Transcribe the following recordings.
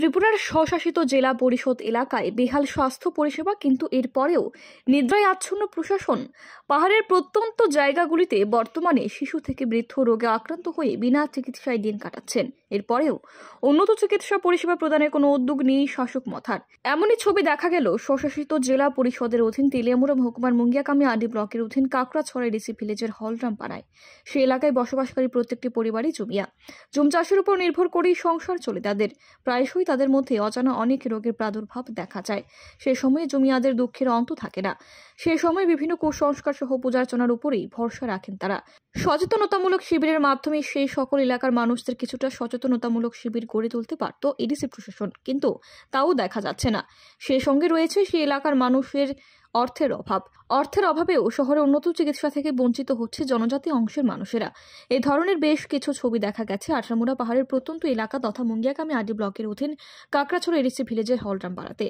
ত্রিপুরার স্বশাসিত জেলা পরিষদ এলাকায় বেহাল স্বাস্থ্য পরিষেবা কিন্তু এরপরেও নিদ্রায় আচ্ছন্ন প্রশাসন পাহাড়ের প্রত্যন্ত জায়গাগুলিতে বর্তমানে শিশু থেকে বৃদ্ধ রোগে আক্রান্ত হয়ে বিনা চিকিৎসায় দিন কাটাচ্ছেন এরপরেও উন্নত চিকিৎসা পরিষেবা প্রদানের কোনো উদ্যোগ নেই শাসক মথার এমনই ছবি দেখা গেল স্বশাসিত জেলা পরিষদের অধীন তেলিয়ামুরা মহকুমার মুঙ্গিয়াকামি আডি ব্লকের অধীন কাকড়াছড়া ডিসি ভিলেজের হলরাম পাড়ায় সে এলাকায় বসবাসকারী প্রত্যেকটি পরিবারই জমিয়া জুম চাষের উপর নির্ভর করেই সংসার চলে তাদের প্রায়শই তাদের মধ্যে অজানা অনেক রোগের প্রাদুর্ভাব দেখা যায় সে সময়ে জমিয়াদের দুঃখের অন্ত থাকে না সে সময় বিভিন্ন কুসংস্কার সহ পূজার্চনার উপরেই ভরসা রাখেন তারা সচেতনতামূলক শিবিরের মাধ্যমে সেই সকল এলাকার মানুষদের কিছুটা সচেতনতামূলক শিবির গড়ে তুলতে পারত এডিসি প্রশাসন কিন্তু তাও দেখা যাচ্ছে না সে সঙ্গে রয়েছে সেই এলাকার মানুষের অর্থের অভাব অর্থের অভাবেও শহরে উন্নত চিকিৎসা থেকে বঞ্চিত হচ্ছে জনজাতি অংশের মানুষেরা এ ধরনের বেশ কিছু ছবি দেখা গেছে আঠামুড়া পাহাড়ের প্রত্যন্ত এলাকা তথা মুঙ্গিয়াকামী আডি ব্লকের অধীন কাকড়াছড়া এডিসি ভিলেজের হলরাম পাড়াতে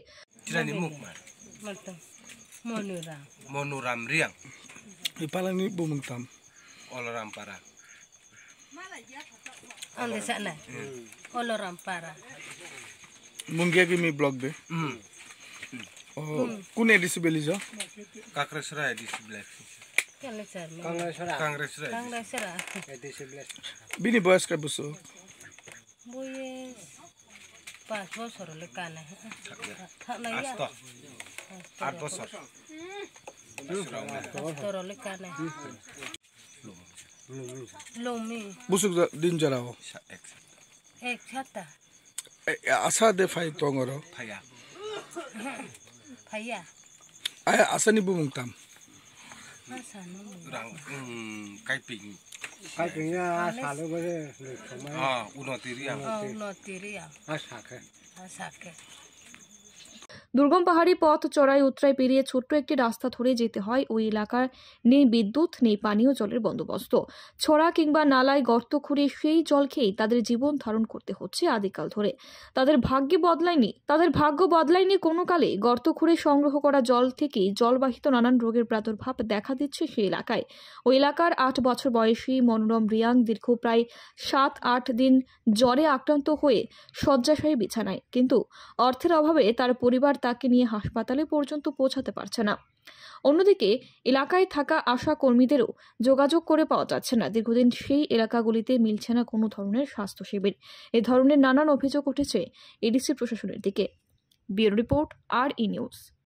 মুঙ্গিয়া কি ব্লক দে কোনে দিছো বেলি যা কাকৰেশ্বৰা দিছো ব্লেক বিনি বয়স কে বুছো দিন জানাও আছা দে ফাই তঙৰ Faya. Ay, asan ibu mong tam? Rang, um, kay ping. Kay ping na salo ba de? Ah, unotiriya. Ah, unotiriya. Asak. Asak. দুর্গম পাহাড়ি পথ চড়াই উত্তরায় পেরিয়ে ছোট্ট একটি রাস্তা ধরে যেতে হয় ওই এলাকার নেই বিদ্যুৎ নেই পানীয় জলের বন্দোবস্ত ছড়া কিংবা নালায় গর্ত খুঁড়ে সেই জল খেয়েই তাদের জীবন ধারণ করতে হচ্ছে আদিকাল ধরে তাদের ভাগ্যে বদলায়নি তাদের ভাগ্য বদলায়নি কোনো কালে গর্ত খুঁড়ে সংগ্রহ করা জল থেকেই জলবাহিত নানান রোগের প্রাদুর্ভাব দেখা দিচ্ছে সেই এলাকায় ওই এলাকার আট বছর বয়সী মনোরম রিয়াং দীর্ঘ প্রায় সাত আট দিন জ্বরে আক্রান্ত হয়ে শয্যাশায়ী বিছানায় কিন্তু অর্থের অভাবে তার পরিবার তাকে নিয়ে হাসপাতালে পর্যন্ত পৌঁছাতে পারছে না অন্যদিকে এলাকায় থাকা আশা কর্মীদেরও যোগাযোগ করে পাওয়া যাচ্ছে না দীর্ঘদিন সেই এলাকাগুলিতে মিলছে না কোনো ধরনের স্বাস্থ্য শিবির এ ধরনের নানান অভিযোগ উঠেছে এডিসি প্রশাসনের দিকে ব্যুরো রিপোর্ট আর ই নিউজ